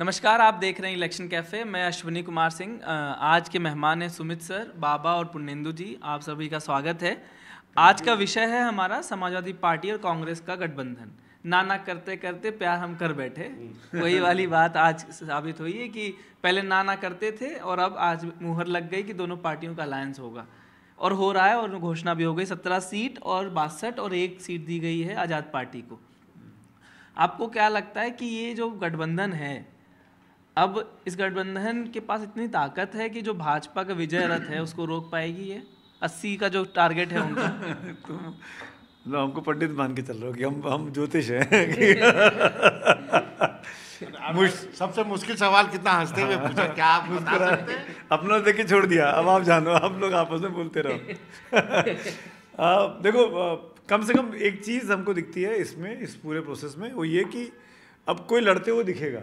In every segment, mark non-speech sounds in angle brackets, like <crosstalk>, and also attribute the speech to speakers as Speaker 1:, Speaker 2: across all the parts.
Speaker 1: नमस्कार आप देख रहे हैं इलेक्शन कैफ़े मैं अश्विनी कुमार सिंह आज के मेहमान हैं सुमित सर बाबा और पुण्यंदु जी आप सभी का स्वागत है आज का विषय है हमारा समाजवादी पार्टी और कांग्रेस का गठबंधन नाना करते करते प्यार हम कर बैठे वही वाली बात आज साबित हुई है कि पहले नाना करते थे और अब आज मुहर लग गई कि दोनों पार्टियों का अलायंस होगा और हो रहा है और घोषणा भी हो गई सत्रह सीट और बासठ और एक सीट दी गई है आज़ाद पार्टी को आपको क्या लगता है कि ये जो गठबंधन है अब इस गठबंधन के पास इतनी ताकत है कि जो भाजपा का विजय रथ है उसको रोक पाएगी ये अस्सी का जो टारगेट है उनका <laughs> तुम
Speaker 2: लो हमको पंडित मान के चल रहे हो कि हम हम ज्योतिष हैं
Speaker 3: सबसे मुश्किल सवाल कितना हंसते हुए पूछा क्या आप बता सकते हैं अपना देखे छोड़
Speaker 2: दिया अब आप जानो आप लोग आपस में बोलते रहो <laughs> देखो कम से कम एक चीज़ हमको दिखती है इसमें इस पूरे प्रोसेस में वो ये कि अब कोई लड़ते हुए दिखेगा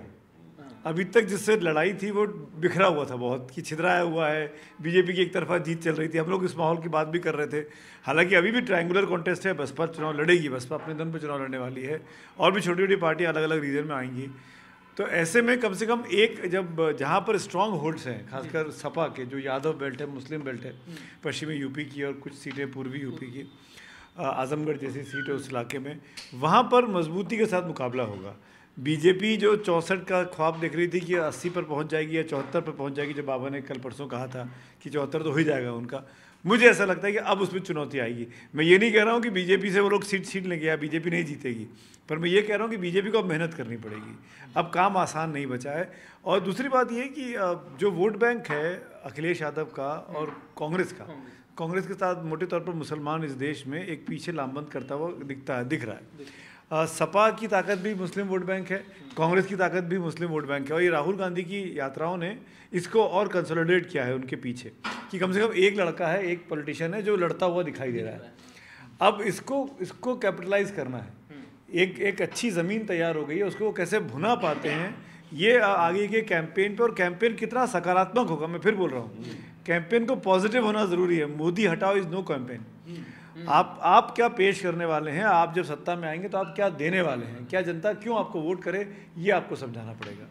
Speaker 2: अभी तक जिससे लड़ाई थी वो बिखरा हुआ था बहुत कि छिदराया हुआ है बीजेपी की एक तरफा जीत चल रही थी हम लोग इस माहौल की बात भी कर रहे थे हालांकि अभी भी ट्रायंगुलर कॉन्टेस्ट है बसपा चुनाव लड़ेगी बसपा अपने दम पर चुनाव लड़ने वाली है और भी छोटी छोटी पार्टियाँ अलग अलग रीजन में आएंगी तो ऐसे में कम से कम एक जब जहाँ पर स्ट्रांग होल्ड्स हैं खासकर सपा के जो यादव बेल्ट है मुस्लिम बेल्ट है पश्चिमी यूपी की और कुछ सीटें पूर्वी यूपी की आजमगढ़ जैसी सीट है उस इलाके में वहाँ पर मजबूती के साथ मुकाबला होगा बीजेपी जो चौंसठ का ख्वाब देख रही थी कि अस्सी पर पहुंच जाएगी या चौहत्तर पर पहुंच जाएगी जो बाबा ने कल परसों कहा था कि चौहत्तर तो हो ही जाएगा उनका मुझे ऐसा लगता है कि अब उसमें चुनौती आएगी मैं ये नहीं कह रहा हूँ कि बीजेपी से वो लोग सीट सीट लेंगे या बीजेपी नहीं जीतेगी पर मैं ये कह रहा हूँ कि बीजेपी को अब मेहनत करनी पड़ेगी अब काम आसान नहीं बचा है और दूसरी बात ये कि जो वोट बैंक है अखिलेश यादव का और कांग्रेस का कांग्रेस के साथ मोटे तौर पर मुसलमान इस देश में एक पीछे लामबंद करता हुआ दिखता है दिख रहा है सपा की ताकत भी मुस्लिम वोट बैंक है कांग्रेस की ताकत भी मुस्लिम वोट बैंक है और ये राहुल गांधी की यात्राओं ने इसको और कंसोलिडेट किया है उनके पीछे कि कम से कम एक लड़का है एक पॉलिटिशियन है जो लड़ता हुआ दिखाई दे रहा है अब इसको इसको कैपिटलाइज करना है एक एक अच्छी ज़मीन तैयार हो गई है उसको वो कैसे भुना पाते हैं ये आगे के कैंपेन पे और कैंपेन कितना सकारात्मक होगा मैं फिर बोल रहा हूँ कैंपेन को पॉजिटिव होना ज़रूरी है मोदी हटाओ इज़ नो कैंपेन आप आप क्या पेश करने वाले हैं आप जब सत्ता में आएंगे तो आप क्या देने वाले हैं क्या जनता क्यों आपको वोट करे ये आपको समझाना
Speaker 3: पड़ेगा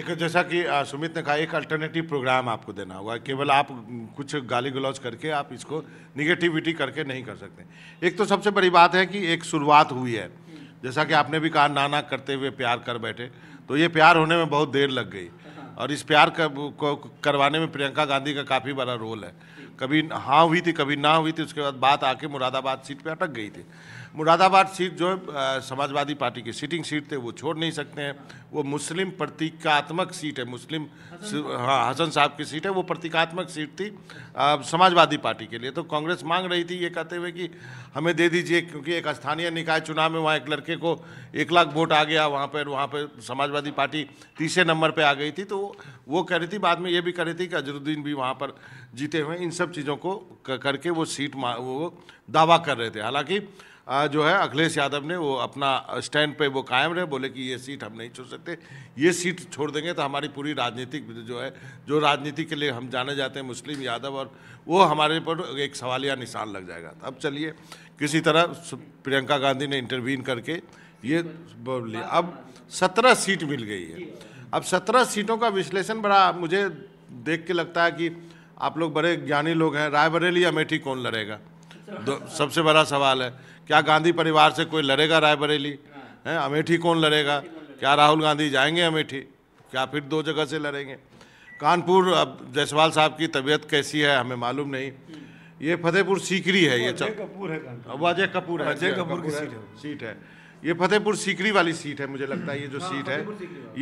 Speaker 3: एक जैसा कि सुमित ने कहा एक अल्टरनेटिव प्रोग्राम आपको देना होगा केवल आप कुछ गाली गलौज करके आप इसको निगेटिविटी करके नहीं कर सकते एक तो सबसे बड़ी बात है कि एक शुरुआत हुई है जैसा कि आपने भी कहा नाना करते हुए प्यार कर बैठे तो ये प्यार होने में बहुत देर लग गई और इस प्यार कर, को करवाने में प्रियंका गांधी का काफ़ी बड़ा रोल है कभी हाँ हुई थी कभी ना हुई थी उसके बाद बात आके मुरादाबाद सीट पर अटक गई थी मुरादाबाद सीट जो है समाजवादी पार्टी की सीटिंग सीट थे वो छोड़ नहीं सकते हैं वो मुस्लिम प्रतीकात्मक सीट है मुस्लिम हाँ हसन साहब की सीट है वो प्रतीकात्मक सीट थी समाजवादी पार्टी के लिए तो कांग्रेस मांग रही थी ये कहते हुए कि हमें दे दीजिए क्योंकि एक स्थानीय निकाय चुनाव में वहाँ एक लड़के को एक लाख वोट आ गया वहाँ पर वहाँ पर समाजवादी पार्टी तीसरे नंबर पर आ गई थी तो वो कह रही थी बाद में ये भी कह रही थी कि अजरुद्दीन भी वहाँ पर जीते हुए इन सब चीज़ों को करके वो सीट वो दावा कर रहे थे हालांकि जो है अखिलेश यादव ने वो अपना स्टैंड पे वो कायम रहे बोले कि ये सीट हम नहीं छोड़ सकते ये सीट छोड़ देंगे तो हमारी पूरी राजनीतिक जो है जो राजनीति के लिए हम जाने जाते हैं मुस्लिम यादव और वो हमारे पर एक सवालिया निशान लग जाएगा अब चलिए किसी तरह प्रियंका गांधी ने इंटरवीन करके ये बोल लिया अब सत्रह सीट मिल गई है अब सत्रह सीटों का विश्लेषण बड़ा मुझे देख के लगता है कि आप लोग बड़े ज्ञानी लोग हैं रायबरेली अमेठी कौन लड़ेगा दो सबसे बड़ा सवाल है क्या गांधी परिवार से कोई लड़ेगा रायबरेली है अमेठी कौन लड़ेगा क्या राहुल गांधी जाएंगे अमेठी क्या फिर दो जगह से लड़ेंगे कानपुर अब जायसवाल साहब की तबीयत कैसी है हमें मालूम नहीं ये फतेहपुर सीकरी है ये कपूर है अजय कपूर है अजय कपूर की सीट है सीट है ये फतेहपुर सीकरी वाली सीट है मुझे लगता है ये जो हाँ, सीट है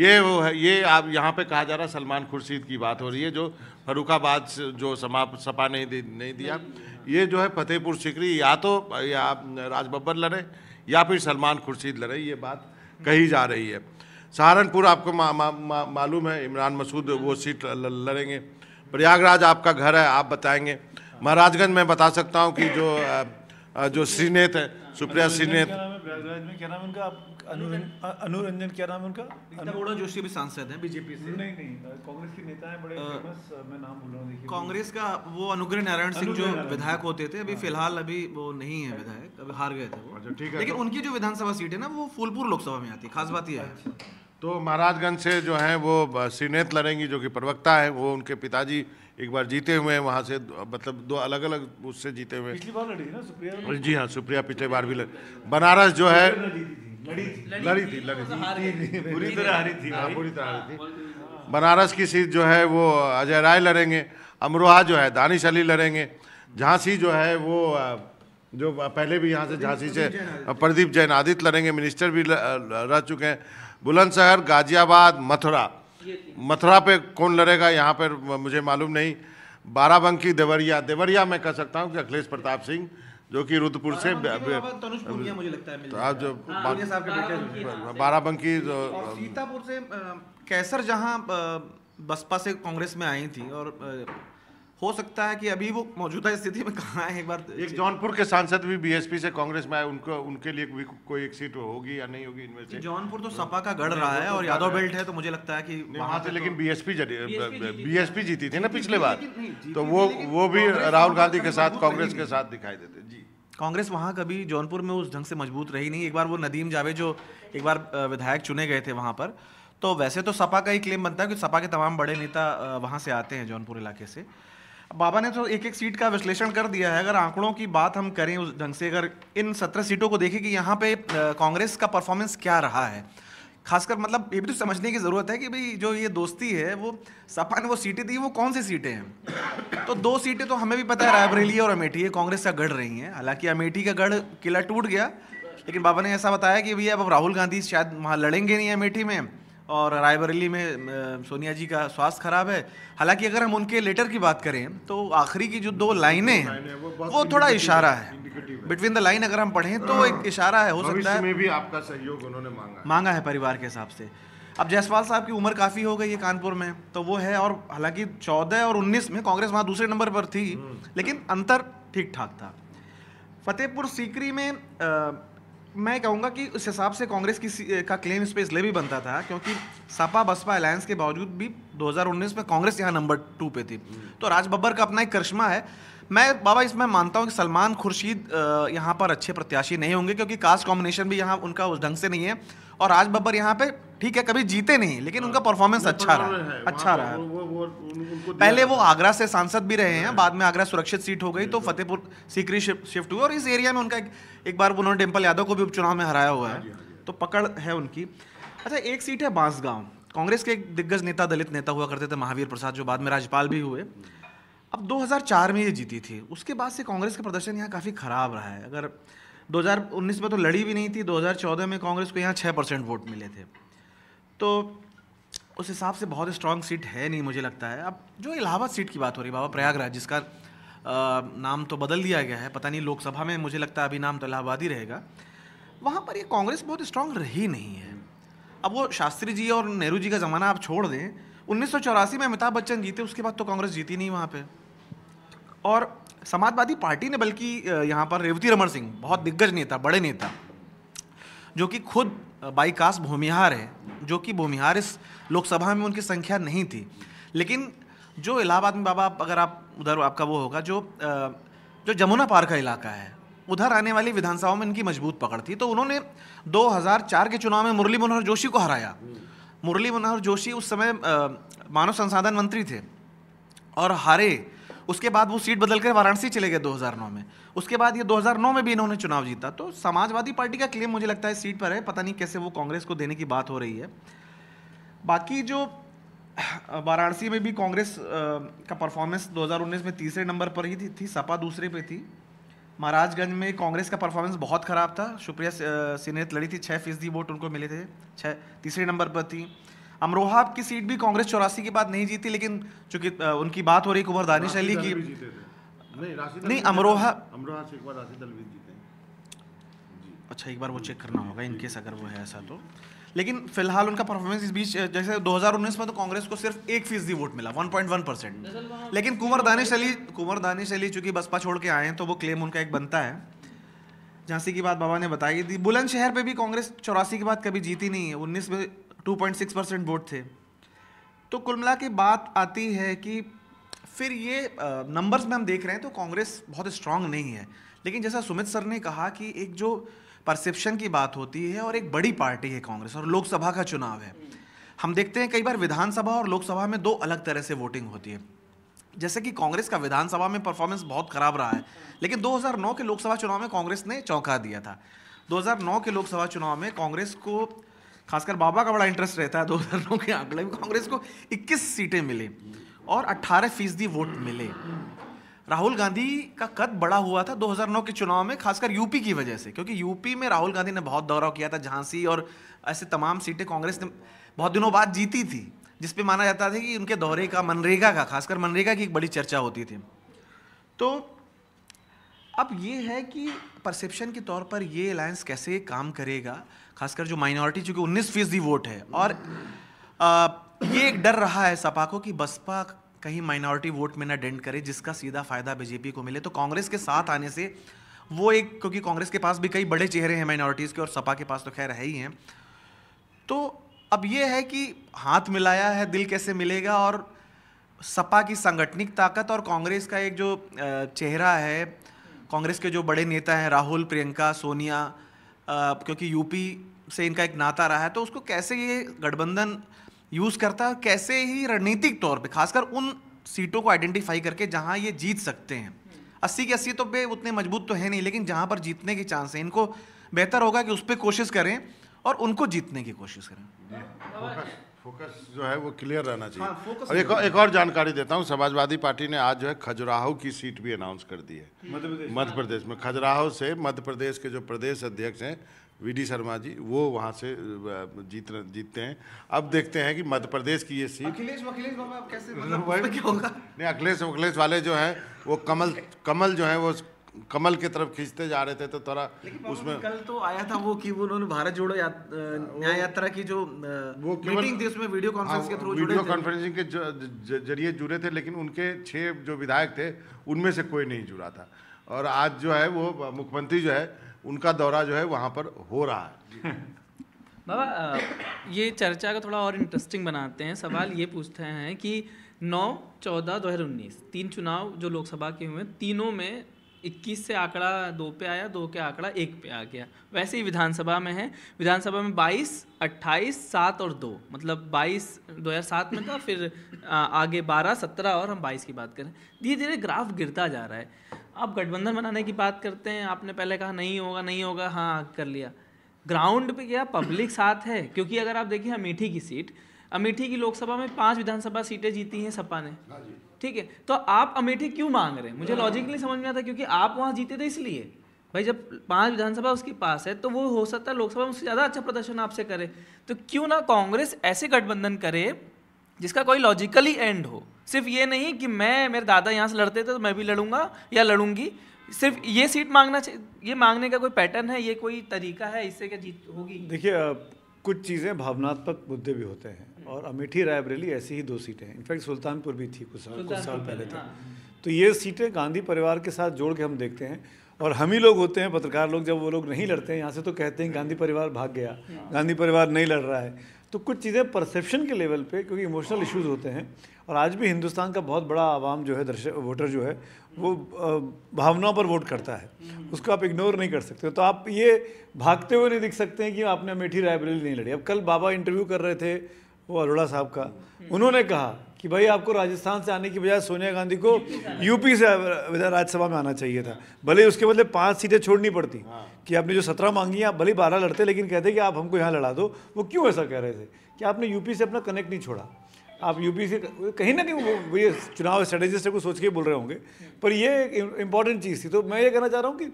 Speaker 3: ये वो है ये आप यहाँ पे कहा जा रहा सलमान खुर्शीद की बात हो रही है जो फरुखाबाद जो समाप्त सपा नहीं दे नहीं दिया नहीं। ये जो है फतेहपुर सिकरी या तो या राज बब्बर लड़े या फिर सलमान खुर्शीद लड़े ये बात कही जा रही है सहारनपुर आपको मा, मा, मा, मालूम है इमरान मसूद वो सीट लड़ेंगे प्रयागराज आपका घर है आप बताएंगे महाराजगंज में बता सकता हूँ कि जो जो श्रीनेत है सुप्रिया श्रीनेत
Speaker 2: अनुरंजन क्या नाम उनका अरुणा जोशी भी सांसद हैं बीजेपी से नहीं नहीं कांग्रेस के नेता हैं बड़े फेमस मैं नाम भूल रहा हूँ कांग्रेस का वो अनुग्रह नारायण सिंह जो विधायक
Speaker 4: होते थे अभी हाँ। फिलहाल अभी वो नहीं है विधायक अभी हार गए
Speaker 3: थे वो अच्छा, लेकिन तो-
Speaker 4: उनकी जो विधानसभा सीट है ना वो फूलपुर लोकसभा में आती है खास बात यह है
Speaker 3: तो महाराजगंज से जो है वो श्रीनेत लड़ेंगी जो कि प्रवक्ता है वो उनके पिताजी एक बार जीते हुए हैं वहाँ से मतलब दो अलग अलग उससे जीते हुए पिछली बार लड़ी ना सुप्रिया जी हाँ सुप्रिया पिछले बार भी लड़ी बनारस जो है लड़ी थी लड़ी थी बुरी तरह हारी थी बुरी हाँ, तरह हारी थी बनारस की सीट जो है वो अजय राय लड़ेंगे अमरोहा जो है दानिश अली लड़ेंगे झांसी जो है वो जो पहले भी यहाँ से झांसी से प्रदीप जैन आदित्य लड़ेंगे मिनिस्टर भी रह चुके हैं बुलंदशहर गाजियाबाद मथुरा मथुरा पे कौन लड़ेगा यहाँ पर मुझे मालूम नहीं बाराबंकी देवरिया देवरिया मैं कह सकता हूँ कि अखिलेश प्रताप सिंह जो कि रुद्रपुर से मुझे लगता
Speaker 4: है हाँ, बाराबंकी सीतापुर से कैसर जहाँ बसपा से कांग्रेस में आई थी और हो सकता है कि अभी वो मौजूदा स्थिति में कहाँ है एक बार तो एक जौनपुर के
Speaker 3: सांसद भी बीएसपी से कांग्रेस में आए उनको उनके लिए भी कोई एक सीट होगी या नहीं होगी इनमें से जौनपुर तो सपा का गढ़ रहा है और तो यादव बेल्ट है तो मुझे लगता है कि वहाँ से तो लेकिन बीएसपी बीएसपी जीती थी ना पिछले बार तो वो वो भी राहुल गांधी के साथ कांग्रेस के साथ दिखाई देते जी
Speaker 4: कांग्रेस वहाँ कभी जौनपुर में उस ढंग से मजबूत रही नहीं एक बार वो नदीम जावेद जो एक बार विधायक चुने गए थे वहाँ पर तो वैसे तो सपा का ही क्लेम बनता है कि सपा के तमाम बड़े नेता वहाँ से आते हैं जौनपुर इलाके से बाबा ने तो एक एक सीट का विश्लेषण कर दिया है अगर आंकड़ों की बात हम करें उस ढंग से अगर इन सत्रह सीटों को देखें कि यहाँ पे कांग्रेस का परफॉर्मेंस क्या रहा है खासकर मतलब ये भी तो समझने की ज़रूरत है कि भाई जो ये दोस्ती है वो सपा ने वो सीटें दी वो कौन सी सीटें हैं तो दो सीटें तो हमें भी पता है रायबरेली और अमेठी ये कांग्रेस का गढ़ रही हैं हालांकि अमेठी का गढ़ किला टूट गया लेकिन बाबा ने ऐसा बताया कि भैया अब राहुल गांधी शायद वहाँ लड़ेंगे नहीं अमेठी में और रायबरेली में सोनिया जी का स्वास्थ्य खराब है हालांकि अगर हम उनके लेटर की बात करें तो आखिरी की जो दो लाइनें हैं
Speaker 3: वो, थोड़ा इशारा है
Speaker 4: बिटवीन द लाइन अगर हम पढ़ें तो एक इशारा है हो सकता है भी आपका
Speaker 3: सहयोग उन्होंने मांगा
Speaker 4: मांगा है परिवार के हिसाब से अब जायसवाल साहब की उम्र काफ़ी हो गई है कानपुर में तो वो है और हालांकि चौदह और उन्नीस में कांग्रेस वहाँ दूसरे नंबर पर थी हम्म। लेकिन अंतर ठीक ठाक था फतेहपुर सीकरी में मैं कहूँगा कि उस हिसाब से कांग्रेस की का क्लेम इस पर इसलिए भी बनता था क्योंकि सपा बसपा अलायंस के बावजूद भी 2019 में कांग्रेस यहाँ नंबर टू पे थी हम्म। तो राज बब्बर का अपना एक करश्मा है मैं बाबा इसमें मानता हूँ कि सलमान खुर्शीद यहाँ पर अच्छे प्रत्याशी नहीं होंगे क्योंकि कास्ट कॉम्बिनेशन भी यहाँ उनका उस ढंग से नहीं है और राज बब्बर यहाँ पे ठीक है कभी जीते नहीं लेकिन हाँ। उनका परफॉर्मेंस अच्छा रहा अच्छा रहा पहले वो आगरा से सांसद भी रहे हैं हाँ। बाद में आगरा सुरक्षित सीट हो गई तो फतेहपुर सीकरी शिफ्ट हुई और इस एरिया में उनका एक बार उन्होंने डिम्पल यादव को भी उपचुनाव में हराया हुआ है हाँ तो पकड़ है उनकी अच्छा एक सीट है बांसगांव कांग्रेस के एक दिग्गज नेता दलित नेता हुआ करते थे महावीर प्रसाद जो बाद में राज्यपाल भी हुए अब 2004 में ये जीती थी उसके बाद से कांग्रेस का प्रदर्शन यहाँ काफ़ी ख़राब रहा है अगर 2019 में तो लड़ी भी नहीं थी 2014 में कांग्रेस को यहाँ छः परसेंट वोट मिले थे तो उस हिसाब से बहुत स्ट्रांग सीट है नहीं मुझे लगता है अब जो इलाहाबाद सीट की बात हो रही है बाबा प्रयागराज जिसका नाम तो बदल दिया गया है पता नहीं लोकसभा में मुझे लगता है अभी नाम तो इलाहाबाद ही रहेगा वहाँ पर ये कांग्रेस बहुत स्ट्रांग रही नहीं है अब वो शास्त्री जी और नेहरू जी का ज़माना आप छोड़ दें उन्नीस में अमिताभ बच्चन जीते उसके बाद तो कांग्रेस जीती नहीं वहाँ पर और समाजवादी पार्टी ने बल्कि यहाँ पर रेवती रमन सिंह बहुत दिग्गज नेता बड़े नेता जो कि खुद बाईकास भूमिहार है जो कि भूमिहार इस लोकसभा में उनकी संख्या नहीं थी लेकिन जो इलाहाबाद में बाबा अगर आप उधर आपका वो होगा जो जो जमुना पार का इलाका है उधर आने वाली विधानसभाओं में इनकी मजबूत पकड़ थी तो उन्होंने 2004 के चुनाव में मुरली मनोहर जोशी को हराया मुरली मनोहर जोशी उस समय मानव संसाधन मंत्री थे और हारे उसके बाद वो सीट बदल कर वाराणसी चले गए 2009 में उसके बाद ये 2009 में भी इन्होंने चुनाव जीता तो समाजवादी पार्टी का क्लेम मुझे लगता है सीट पर है पता नहीं कैसे वो कांग्रेस को देने की बात हो रही है बाकी जो वाराणसी में भी कांग्रेस का परफॉर्मेंस 2019 में तीसरे नंबर पर ही थी, थी सपा दूसरे पर थी महाराजगंज में कांग्रेस का परफॉर्मेंस बहुत ख़राब था सुप्रिया सिनेत लड़ी थी छः फीसदी वोट उनको मिले थे छः तीसरे नंबर पर थी अमरोहा की सीट भी कांग्रेस चौरासी के बाद नहीं जीती लेकिन चूंकि उनकी बात हो रही कुंवर दानिश अली की
Speaker 3: नहीं अमरोहा अमरोहा से एक बार जीते
Speaker 4: अच्छा एक बार वो चेक करना होगा इनकेस अगर वो है ऐसा तो लेकिन फिलहाल उनका परफॉर्मेंस इस बीच जैसे 2019 में तो कांग्रेस को सिर्फ एक फीसदी वोट मिला 1.1
Speaker 1: परसेंट
Speaker 4: लेकिन कुंवर दानिश अली कुंवर दानिश अली चूंकि बसपा छोड़ के आए हैं तो वो क्लेम उनका एक बनता है झांसी की बात बाबा ने बताई थी बुलंदशहर पे भी कांग्रेस चौरासी के बाद कभी जीती नहीं है उन्नीस में 2.6 परसेंट वोट थे तो कुल मिला के बात आती है कि फिर ये नंबर्स में हम देख रहे हैं तो कांग्रेस बहुत स्ट्रांग नहीं है लेकिन जैसा सुमित सर ने कहा कि एक जो परसेप्शन की बात होती है और एक बड़ी पार्टी है कांग्रेस और लोकसभा का चुनाव है हम देखते हैं कई बार विधानसभा और लोकसभा में दो अलग तरह से वोटिंग होती है जैसे कि कांग्रेस का विधानसभा में परफॉर्मेंस बहुत खराब रहा है लेकिन 2009 के लोकसभा चुनाव में कांग्रेस ने चौंका दिया था 2009 के लोकसभा चुनाव में कांग्रेस को खासकर बाबा का बड़ा इंटरेस्ट रहता है दो हज़ार नौ के आंकड़े में कांग्रेस को 21 सीटें मिले और अट्ठारह फीसदी वोट मिले राहुल गांधी का कद बड़ा हुआ था 2009 के चुनाव में खासकर यूपी की वजह से क्योंकि यूपी में राहुल गांधी ने बहुत दौरा किया था झांसी और ऐसे तमाम सीटें कांग्रेस ने बहुत दिनों बाद जीती थी जिसपे माना जाता था कि उनके दौरे का मनरेगा का खासकर मनरेगा की एक बड़ी चर्चा होती थी तो अब ये है कि परसेप्शन के तौर पर ये अलायंस कैसे काम करेगा खासकर जो माइनॉरिटी चूँकि उन्नीस फीसदी वोट है और आ, ये एक डर रहा है सपा को कि बसपा कहीं माइनॉरिटी वोट में ना डेंट करे जिसका सीधा फायदा बीजेपी को मिले तो कांग्रेस के साथ आने से वो एक क्योंकि कांग्रेस के पास भी कई बड़े चेहरे हैं माइनॉरिटीज़ के और सपा के पास तो खैर है ही हैं तो अब ये है कि हाथ मिलाया है दिल कैसे मिलेगा और सपा की सांगठनिक ताकत और कांग्रेस का एक जो चेहरा है कांग्रेस के जो बड़े नेता हैं राहुल प्रियंका सोनिया क्योंकि यूपी से इनका एक नाता रहा है तो उसको कैसे ये गठबंधन यूज़ करता है कैसे ही रणनीतिक तौर पे खासकर उन सीटों को आइडेंटिफाई करके जहाँ ये जीत सकते हैं अस्सी के अस्सी तो पे उतने मजबूत तो है नहीं लेकिन जहाँ पर जीतने के चांस हैं इनको
Speaker 3: बेहतर होगा कि उस पर कोशिश करें और उनको जीतने की कोशिश करें फोकस जो है वो क्लियर रहना चाहिए हाँ, और एक, और, एक और जानकारी देता हूँ समाजवादी पार्टी ने आज जो है खजुराहो की सीट भी अनाउंस कर दी है मध्य प्रदेश में खजुराहो से मध्य प्रदेश के जो प्रदेश अध्यक्ष हैं वी शर्मा जी वो वहाँ से जीत जीतते हैं अब देखते हैं कि मध्य प्रदेश की ये सीट
Speaker 4: अखिलेश अखिलेश बाबा कैसे मतलब क्या होगा नहीं अखिलेश अखिलेश
Speaker 3: वाले जो हैं वो कमल कमल जो है वो कमल की तरफ खींचते जा रहे थे तो थोड़ा उसमें कल
Speaker 4: तो आया था वो कि उन्होंने भारत जोड़ो न्याय यात्रा की जो वो मीटिंग थी उसमें वीडियो कॉन्फ्रेंस हाँ, के थ्रू वीडियो कॉन्फ्रेंसिंग
Speaker 3: के जरिए जुड़े थे लेकिन उनके छह जो विधायक थे उनमें से कोई नहीं जुड़ा था और आज जो है वो मुख्यमंत्री जो है उनका दौरा जो है वहाँ पर हो रहा है
Speaker 1: बाबा ये चर्चा को थोड़ा और इंटरेस्टिंग बनाते हैं सवाल ये पूछते हैं कि नौ चौदह दो हज़ार उन्नीस तीन चुनाव जो लोकसभा के हुए तीनों में इक्कीस से आंकड़ा दो पे आया दो के आंकड़ा एक पे आ गया वैसे ही विधानसभा में है विधानसभा में बाईस अट्ठाईस सात और दो मतलब बाईस दो हज़ार सात में था <laughs> फिर आगे बारह सत्रह और हम बाईस की बात करें धीरे धीरे ग्राफ गिरता जा रहा है आप गठबंधन बनाने की बात करते हैं आपने पहले कहा नहीं होगा नहीं होगा हाँ कर लिया ग्राउंड पे क्या पब्लिक साथ है क्योंकि अगर आप देखिए अमेठी की सीट अमेठी की लोकसभा में पांच विधानसभा सीटें जीती हैं सपा ने हाँ ठीक है तो आप अमेठी क्यों मांग रहे हैं मुझे लॉजिकली समझ में आता क्योंकि आप वहाँ जीते थे इसलिए भाई जब पांच विधानसभा उसके पास है तो वो हो सकता है लोकसभा में उससे ज़्यादा अच्छा प्रदर्शन आपसे करे तो क्यों ना कांग्रेस ऐसे गठबंधन करे जिसका कोई लॉजिकली एंड हो सिर्फ ये नहीं कि मैं मेरे दादा यहाँ से लड़ते थे तो मैं भी लड़ूंगा या लड़ूंगी सिर्फ ये सीट मांगना ये मांगने का कोई पैटर्न है ये कोई तरीका है इससे क्या जीत होगी देखिए
Speaker 2: कुछ चीज़ें भावनात्मक मुद्दे भी होते हैं और अमेठी रायबरेली ऐसी ही दो सीटें हैं इनफैक्ट सुल्तानपुर भी थी कुछ साल कुछ साल पहले थे हाँ। तो ये सीटें गांधी परिवार के साथ जोड़ के हम देखते हैं और हम ही लोग होते हैं पत्रकार लोग जब वो लोग नहीं लड़ते हैं यहाँ से तो कहते हैं गांधी परिवार भाग गया हाँ। गांधी परिवार नहीं लड़ रहा है तो कुछ चीज़ें परसेप्शन के लेवल पे क्योंकि इमोशनल इश्यूज हाँ। होते हैं और आज भी हिंदुस्तान का बहुत बड़ा आवाम जो है दर्शक वोटर जो है वो भावनाओं पर वोट करता है हम्म। उसको आप इग्नोर नहीं कर सकते तो आप ये भागते हुए नहीं दिख सकते हैं कि आपने अमेठी रायबरेली नहीं लड़ी अब कल बाबा इंटरव्यू कर रहे थे वो अरोड़ा साहब का उन्होंने कहा कि भाई आपको राजस्थान से आने की बजाय सोनिया गांधी को यूपी से राज्यसभा में आना चाहिए था भले उसके बदले पांच सीटें छोड़नी पड़ती हाँ। कि आपने जो सत्रह मांगी आप भले बारह लड़ते लेकिन कहते कि आप हमको यहाँ लड़ा दो वो क्यों ऐसा कह रहे थे कि आपने यूपी से अपना कनेक्ट नहीं छोड़ा आप यूपी से कहीं ना कहीं वो ये चुनाव स्ट्रेटेजिस्ट को सोच के बोल रहे होंगे पर ये इंपॉर्टेंट चीज़ थी तो मैं ये कहना चाह रहा हूँ कि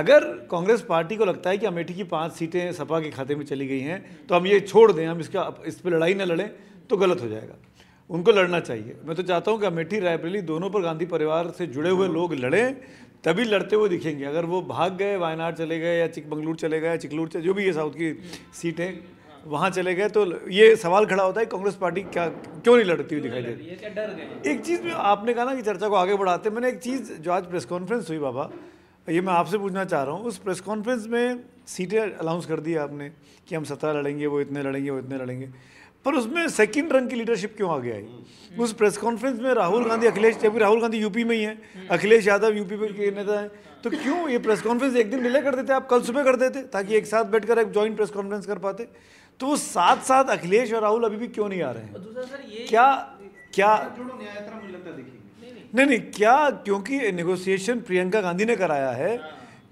Speaker 2: अगर कांग्रेस पार्टी को लगता है कि अमेठी की पांच सीटें सपा के खाते में चली गई हैं तो हम ये छोड़ दें हम इसका इस पर लड़ाई ना लड़ें तो गलत हो जाएगा उनको लड़ना चाहिए मैं तो चाहता हूँ कि अमेठी रायबरेली दोनों पर गांधी परिवार से जुड़े हुए हाँ। लोग लड़ें तभी लड़ते हुए दिखेंगे अगर वो भाग गए वायनाड चले गए या चिकमंगलूर चले गए या चिकलूर चले जो भी ये साउथ की सीटें वहाँ चले गए तो ये सवाल खड़ा होता है कांग्रेस पार्टी क्या क्यों नहीं लड़ती हुई दिखाई दे
Speaker 1: है एक
Speaker 2: चीज़ में आपने कहा ना कि चर्चा को आगे बढ़ाते मैंने एक चीज़ जो आज प्रेस कॉन्फ्रेंस हुई बाबा ये मैं आपसे पूछना चाह रहा हूँ उस प्रेस कॉन्फ्रेंस में सीटें अनाउंस कर दी आपने कि हम सत्रह लड़ेंगे वो इतने लड़ेंगे वो इतने लड़ेंगे पर उसमें सेकंड रंग की लीडरशिप क्यों आगे आई हम्म। उस प्रेस कॉन्फ्रेंस में राहुल गांधी अखिलेश जबकि राहुल गांधी यूपी में ही है हम्म। अखिलेश यादव यूपी के नेता हैं तो क्यों ये प्रेस कॉन्फ्रेंस एक दिन डिले कर देते आप कल सुबह कर देते ताकि एक साथ बैठकर एक ज्वाइंट प्रेस कॉन्फ्रेंस कर पाते तो वो साथ साथ अखिलेश और राहुल अभी भी क्यों नहीं आ रहे
Speaker 4: हैं क्या
Speaker 2: क्या नहीं नहीं क्या क्योंकि नेगोशिएशन प्रियंका गांधी ने कराया है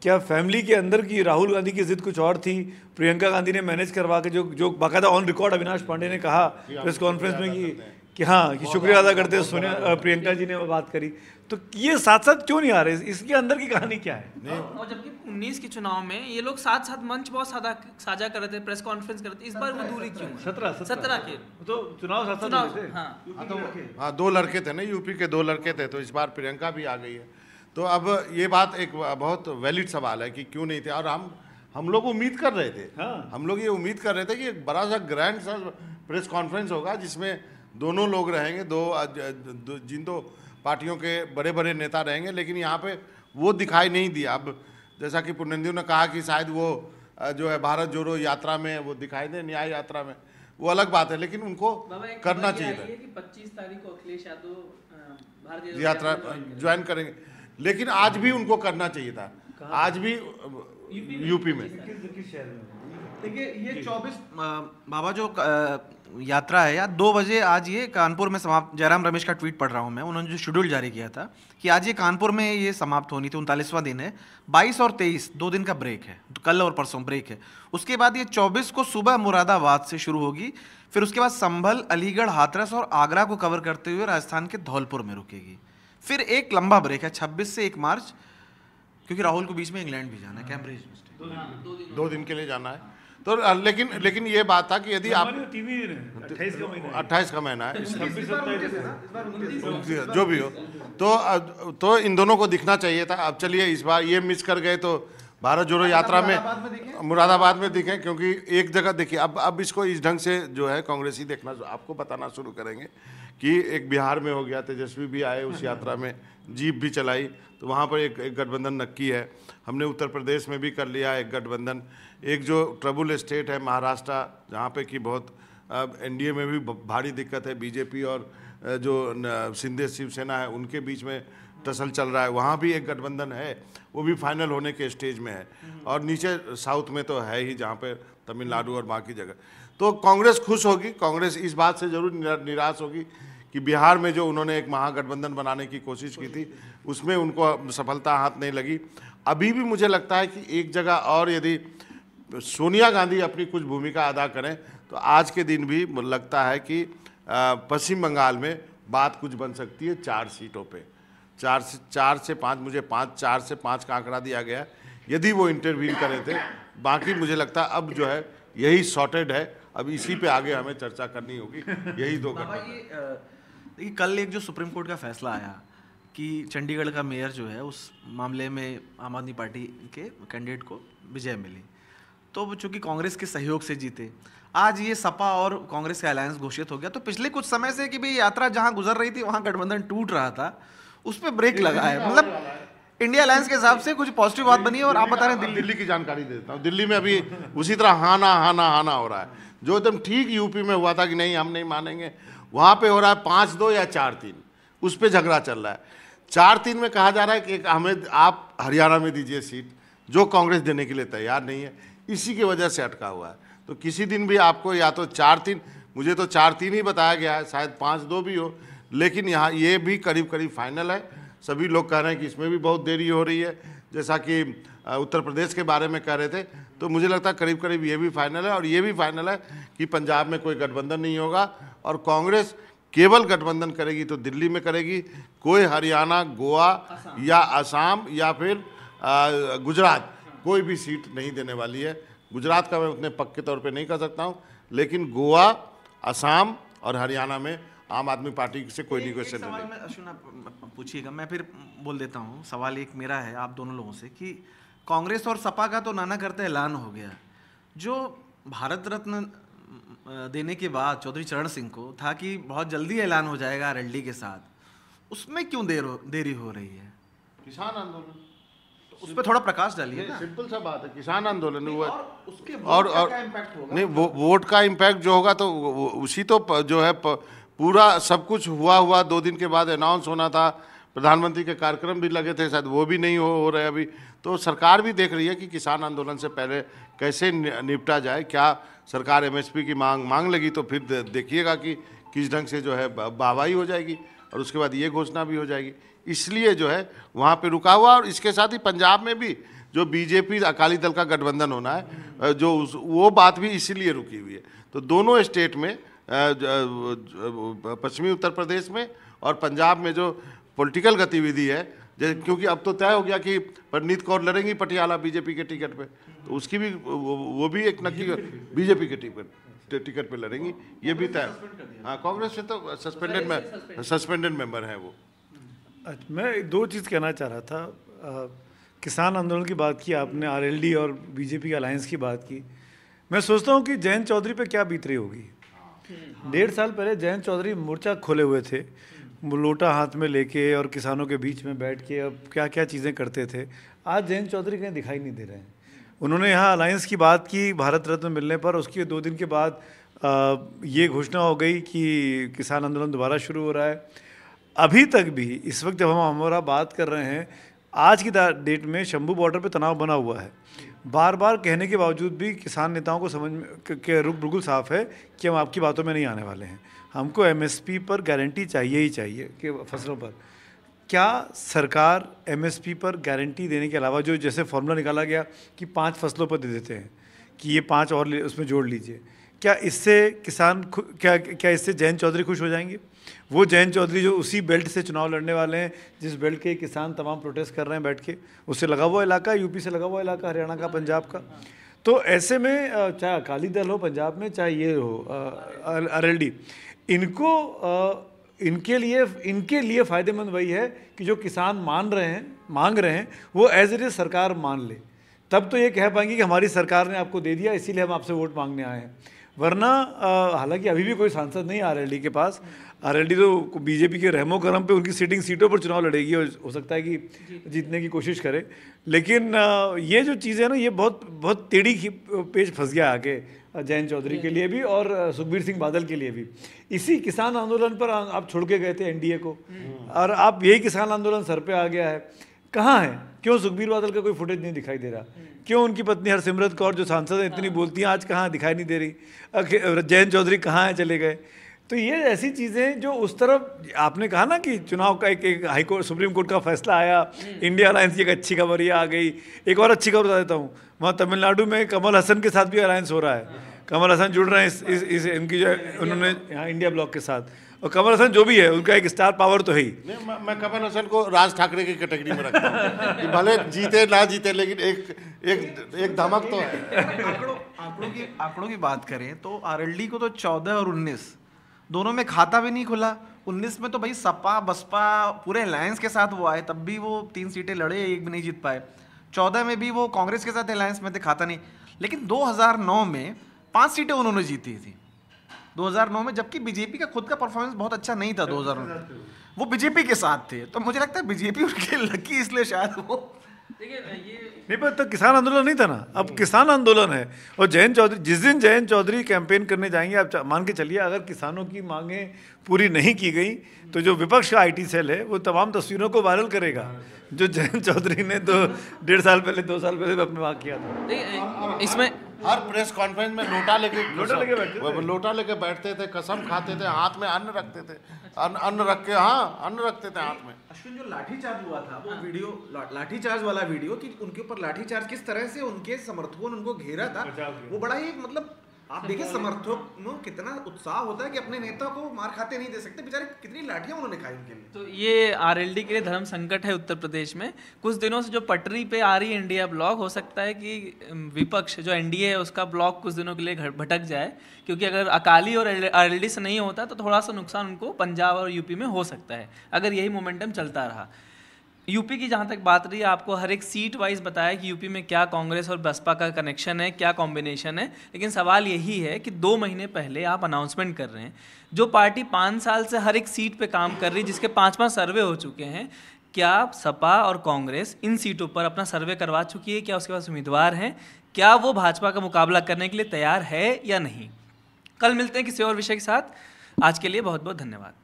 Speaker 2: क्या फैमिली के अंदर की राहुल गांधी की जिद कुछ और थी प्रियंका गांधी ने मैनेज करवा के जो जो बाकायदा ऑन रिकॉर्ड अविनाश पांडे ने कहा प्रेस कॉन्फ्रेंस तो में कि कि हाँ कि शुक्रिया अदा करते हैं सोनिया प्रियंका जी ने बात करी तो ये साथ साथ क्यों नहीं आ रहे इसके अंदर की कहानी क्या है
Speaker 1: और जबकि उन्नीस के चुनाव में ये लोग साथ साथ मंच बहुत साझा साझा कर रहे थे प्रेस कॉन्फ्रेंस करते इस बार वो दूरी क्यों सत्रह सत्रह के
Speaker 3: तो चुनाव साथ चुनाव हाँ हाँ दो लड़के थे ना यूपी के दो लड़के थे तो इस बार प्रियंका भी आ गई है तो अब ये बात एक बहुत वैलिड सवाल है कि क्यों नहीं थे और हम हम लोग उम्मीद कर रहे थे हाँ। हम लोग ये उम्मीद कर रहे थे कि एक बड़ा सा ग्रैंड सा प्रेस कॉन्फ्रेंस होगा जिसमें दोनों लोग रहेंगे दो जिन दो पार्टियों के बड़े बड़े नेता रहेंगे लेकिन यहाँ पे वो दिखाई नहीं दिया अब जैसा कि पुर्नेंदु ने कहा कि शायद वो जो है भारत जोड़ो यात्रा में वो दिखाई दे न्याय यात्रा में वो अलग बात है लेकिन उनको करना चाहिए था
Speaker 1: पच्चीस तारीख को अखिलेश यादव यात्रा
Speaker 3: ज्वाइन करेंगे लेकिन आज भी उनको करना चाहिए था आज भी यूपी में
Speaker 4: देखिए ये 24
Speaker 3: बाबा जो यात्रा
Speaker 4: है या दो बजे आज ये कानपुर में समाप्त जयराम रमेश का ट्वीट पढ़ रहा हूँ मैं उन्होंने जो शेड्यूल जारी किया था कि आज ये कानपुर में ये समाप्त होनी थी उनतालीसवां दिन है बाईस और तेईस दो दिन का ब्रेक है तो कल और परसों ब्रेक है उसके बाद ये चौबीस को सुबह मुरादाबाद से शुरू होगी फिर उसके बाद संभल अलीगढ़ हाथरस और आगरा को कवर करते हुए राजस्थान के धौलपुर में रुकेगी फिर एक लंबा
Speaker 3: ब्रेक है छब्बीस से एक मार्च क्योंकि राहुल को बीच में इंग्लैंड भी जाना है
Speaker 1: कैम्ब्रिज
Speaker 3: दो दिन के लिए जाना है तो लेकिन लेकिन ये बात था कि यदि आप तो अट्ठाईस का महीना है जो भी हो तो तो इन दोनों को दिखना चाहिए था अब चलिए इस बार ये मिस कर गए तो भारत जोड़ो यात्रा में मुरादाबाद में दिखे क्योंकि एक जगह देखिए अब अब इसको इस ढंग से जो है कांग्रेस ही देखना आपको बताना शुरू करेंगे कि एक बिहार में हो गया तेजस्वी भी आए उस यात्रा में जीप भी चलाई तो वहाँ पर एक, एक गठबंधन नक्की है हमने उत्तर प्रदेश में भी कर लिया एक गठबंधन एक जो ट्रबुल स्टेट है महाराष्ट्र जहाँ पे कि बहुत एनडीए में भी भारी दिक्कत है बीजेपी और जो सिंधे शिवसेना है उनके बीच में टसल चल रहा है वहाँ भी एक गठबंधन है वो भी फाइनल होने के स्टेज में है और नीचे साउथ में तो है ही जहाँ पर तमिलनाडु और बाकी जगह तो कांग्रेस खुश होगी कांग्रेस इस बात से जरूर निराश होगी कि बिहार में जो उन्होंने एक महागठबंधन बनाने की कोशिश की थी उसमें उनको सफलता हाथ नहीं लगी अभी भी मुझे लगता है कि एक जगह और यदि सोनिया गांधी अपनी कुछ भूमिका अदा करें तो आज के दिन भी लगता है कि पश्चिम बंगाल में बात कुछ बन सकती है चार सीटों पे चार से चार से पाँच मुझे पाँच चार से पाँच का आंकड़ा दिया गया यदि वो इंटरव्यू करे थे बाकी मुझे लगता है अब जो है यही शॉर्टेड है अब इसी पे आगे हमें चर्चा करनी होगी यही दो
Speaker 4: करना देखिए कल एक जो सुप्रीम कोर्ट का फैसला आया कि चंडीगढ़ का मेयर जो है उस मामले में आम आदमी पार्टी के कैंडिडेट को विजय मिली तो वो कांग्रेस के सहयोग से जीते आज ये सपा और कांग्रेस का अलायंस घोषित हो गया तो पिछले कुछ समय से कि भाई यात्रा जहां गुजर रही थी वहां गठबंधन टूट रहा था उस पर ब्रेक लगा है
Speaker 3: मतलब इंडिया अलायंस के हिसाब से कुछ पॉजिटिव बात बनी है और आप बता रहे हैं दिल्ली दिल्ली की जानकारी देता हूँ दिल्ली में अभी उसी तरह हाना हाना हाना हो रहा है जो एकदम ठीक यूपी में हुआ था कि नहीं हम नहीं मानेंगे वहाँ पे हो रहा है पाँच दो या चार तीन उस पर झगड़ा चल रहा है चार तीन में कहा जा रहा है कि हमें आप हरियाणा में दीजिए सीट जो कांग्रेस देने के लिए तैयार नहीं है इसी की वजह से अटका हुआ है तो किसी दिन भी आपको या तो चार तीन मुझे तो चार तीन ही बताया गया है शायद पाँच दो भी हो लेकिन यहाँ ये भी करीब करीब फाइनल है सभी लोग कह रहे हैं कि इसमें भी बहुत देरी हो रही है जैसा कि उत्तर प्रदेश के बारे में कह रहे थे तो मुझे लगता है करीब करीब ये भी फाइनल है और ये भी फाइनल है कि पंजाब में कोई गठबंधन नहीं होगा और कांग्रेस केवल गठबंधन करेगी तो दिल्ली में करेगी कोई हरियाणा गोवा या असम या फिर गुजरात कोई भी सीट नहीं देने वाली है गुजरात का मैं उतने पक्के तौर पे नहीं कह सकता हूँ लेकिन गोवा असम और हरियाणा में आम आदमी पार्टी से कोई क्वेश्चन नहीं मैं पूछिएगा मैं फिर
Speaker 4: बोल देता हूँ सवाल एक मेरा है आप दोनों लोगों से कि कांग्रेस और सपा का तो नाना करते ऐलान हो गया जो भारत रत्न देने के बाद चौधरी चरण सिंह को था कि बहुत जल्दी ऐलान हो जाएगा आर के साथ उसमें क्यों देर हो, देरी हो रही है
Speaker 3: किसान आंदोलन तो उस पर थोड़ा प्रकाश डालिए सिंपल सा बात है किसान आंदोलन हुआ और उसके और, और का इम्पैक्ट होगा नहीं वो वोट का इम्पैक्ट जो होगा तो उसी तो जो है पूरा सब कुछ हुआ हुआ दो दिन के बाद अनाउंस होना था प्रधानमंत्री के कार्यक्रम भी लगे थे शायद वो भी नहीं हो, हो रहे अभी तो सरकार भी देख रही है कि किसान आंदोलन से पहले कैसे निपटा जाए क्या सरकार एमएसपी की मांग मांग लगी तो फिर देखिएगा कि किस ढंग से जो है वाहवाही हो जाएगी और उसके बाद ये घोषणा भी हो जाएगी इसलिए जो है वहाँ पे रुका हुआ और इसके साथ ही पंजाब में भी जो बीजेपी अकाली दल का गठबंधन होना है जो उस वो बात भी इसीलिए रुकी हुई है तो दोनों स्टेट में पश्चिमी उत्तर प्रदेश में और पंजाब में जो पॉलिटिकल गतिविधि है क्योंकि अब तो तय हो गया कि परनीत कौर लड़ेंगी पटियाला बीजेपी के टिकट पे तो उसकी भी वो भी एक नक्की बीजेपी के टिकट टिकट पे लड़ेंगी ये भी तय हाँ कांग्रेस से तो सस्पेंडेड में सस्पेंडेड मेंबर हैं वो
Speaker 2: अच्छा, मैं दो चीज़ कहना चाह रहा था किसान आंदोलन की बात की आपने आर और बीजेपी अलायंस की बात की मैं सोचता हूँ कि जयंत चौधरी पर क्या बीत रही होगी हाँ। डेढ़ साल पहले जयंत चौधरी मोर्चा खोले हुए थे लोटा हाथ में लेके और किसानों के बीच में बैठ के अब क्या क्या चीज़ें करते थे आज जयंत चौधरी कहीं दिखाई नहीं दे रहे हैं उन्होंने यहाँ अलायंस की बात की भारत रत्न मिलने पर उसके दो दिन के बाद आ, ये घोषणा हो गई कि किसान आंदोलन दोबारा शुरू हो रहा है अभी तक भी इस वक्त जब हम हमारा बात कर रहे हैं आज की डेट में शंभू बॉर्डर पे तनाव बना हुआ है बार बार कहने के बावजूद भी किसान नेताओं को समझ में के रुक बिल्कुल साफ है कि हम आपकी बातों में नहीं आने वाले हैं हमको एमएसपी पर गारंटी चाहिए ही चाहिए कि फसलों पर क्या सरकार एमएसपी पर गारंटी देने के अलावा जो जैसे फॉर्मूला निकाला गया कि पांच फसलों पर दे देते हैं कि ये पांच और उसमें जोड़ लीजिए क्या इससे किसान क्या क्या इससे जैन चौधरी खुश हो जाएंगे वो जैन चौधरी जो उसी बेल्ट से चुनाव लड़ने वाले हैं जिस बेल्ट के किसान तमाम प्रोटेस्ट कर रहे हैं बैठ के उससे लगा हुआ इलाका यूपी से लगा हुआ इलाका हरियाणा का पंजाब का तो ऐसे में चाहे अकाली दल हो पंजाब में चाहे ये हो आर एल डी इनको इनके लिए इनके लिए फ़ायदेमंद वही है कि जो किसान मान रहे हैं मांग रहे हैं वो एज इट इज़ सरकार मान ले तब तो ये कह पाएंगे कि हमारी सरकार ने आपको दे दिया इसीलिए हम आपसे वोट मांगने आए हैं वरना हालांकि अभी भी कोई सांसद नहीं आर के पास आर तो बीजेपी के रहमो करम पे उनकी सीटिंग सीटों पर चुनाव लड़ेगी और हो सकता है कि जीतने की कोशिश करे लेकिन ये जो चीज़ें ना ये बहुत बहुत टेढ़ी पेज फंस गया आगे जयंत चौधरी के लिए भी और सुखबीर सिंह बादल के लिए भी इसी किसान आंदोलन पर आप छोड़ के गए थे एनडीए को हम्म। और आप यही किसान आंदोलन सर पे आ गया है कहाँ है क्यों सुखबीर बादल का कोई फुटेज नहीं दिखाई दे रहा हम्म। क्यों उनकी पत्नी हरसिमरत कौर जो सांसद हैं इतनी हाँ। बोलती हैं आज कहाँ दिखाई नहीं दे रही जयंत चौधरी कहाँ हैं चले गए तो ये ऐसी चीज़ें जो उस तरफ आपने कहा ना कि चुनाव का एक एक हाई कोर्ट सुप्रीम कोर्ट का फैसला आया हम्म। इंडिया अलायंस की एक अच्छी खबर ये आ गई एक और अच्छी खबर बता देता हूँ वहाँ तमिलनाडु में कमल हसन के साथ भी अलायंस हो रहा है हाँ। कमल हसन जुड़ रहे हैं इस इस, इस इनकी जो उन्होंने यहाँ इंडिया ब्लॉक के साथ और कमल हसन जो भी है उनका एक स्टार पावर तो है ही
Speaker 3: मैं, कमल हसन को राज ठाकरे की कैटेगरी में रखता हूँ भले जीते ना जीते लेकिन एक एक एक धमक तो
Speaker 4: है आंकड़ों की आंकड़ों की बात करें तो आरएलडी को तो चौदह और उन्नीस दोनों में खाता भी नहीं खुला उन्नीस में तो भाई सपा बसपा पूरे अलायंस के साथ वो आए तब भी वो तीन सीटें लड़े एक भी नहीं जीत पाए चौदह में भी वो कांग्रेस के साथ अलायंस में थे खाता नहीं लेकिन 2009 में पाँच सीटें उन्होंने जीती थी 2009 में जबकि बीजेपी का खुद का परफॉर्मेंस बहुत अच्छा नहीं था नौ वो बीजेपी के साथ थे तो मुझे लगता है बीजेपी उनके
Speaker 2: लकी इसलिए शायद वो नहीं पर तो किसान आंदोलन नहीं था ना अब किसान आंदोलन है और जयंत चौधरी जिस दिन जयंत चौधरी कैंपेन करने जाएंगे आप मान के चलिए अगर किसानों की मांगें पूरी नहीं की गई तो जो विपक्ष का आईटी सेल है वो तमाम तस्वीरों को वायरल करेगा जो जयंत चौधरी ने दो डेढ़ साल पहले दो साल पहले अपने वहाँ किया
Speaker 3: था इसमें हर प्रेस कॉन्फ्रेंस में लोटा लेके लोटा लेके बैठते लोटा लेके बैठते थे कसम खाते थे हाथ में अन्न रखते थे अन्न रख के हाँ अन्न रखते थे हाथ में
Speaker 4: अश्विन जो लाठीचार्ज हुआ था वो वीडियो लाठीचार्ज वाला वीडियो कि उनके ऊपर लाठीचार्ज किस तरह से उनके समर्थकों ने उनको घेरा था वो बड़ा ही मतलब आप देखिए समर्थकों में कितना उत्साह होता है कि अपने नेता को मार खाते नहीं दे सकते बेचारे कितनी लाठियां उन्होंने खाई उनके लिए
Speaker 1: तो ये आरएलडी के लिए धर्म संकट है उत्तर प्रदेश में कुछ दिनों से जो पटरी पे आ रही इंडिया ब्लॉक हो सकता है कि विपक्ष जो एनडीए है उसका ब्लॉक कुछ दिनों के लिए भटक जाए क्योंकि अगर अकाली और आर से नहीं होता तो थोड़ा सा नुकसान उनको पंजाब और यूपी में हो सकता है अगर यही मोमेंटम चलता रहा यूपी की जहाँ तक बात रही है आपको हर एक सीट वाइज बताया कि यूपी में क्या कांग्रेस और बसपा का कनेक्शन है क्या कॉम्बिनेशन है लेकिन सवाल यही है कि दो महीने पहले आप अनाउंसमेंट कर रहे हैं जो पार्टी पाँच साल से हर एक सीट पे काम कर रही है जिसके पाँच पाँच सर्वे हो चुके हैं क्या सपा और कांग्रेस इन सीटों पर अपना सर्वे करवा चुकी है क्या उसके पास उम्मीदवार हैं क्या वो भाजपा का मुकाबला करने के लिए तैयार है या नहीं कल मिलते हैं किसी और विषय के साथ आज के लिए बहुत बहुत धन्यवाद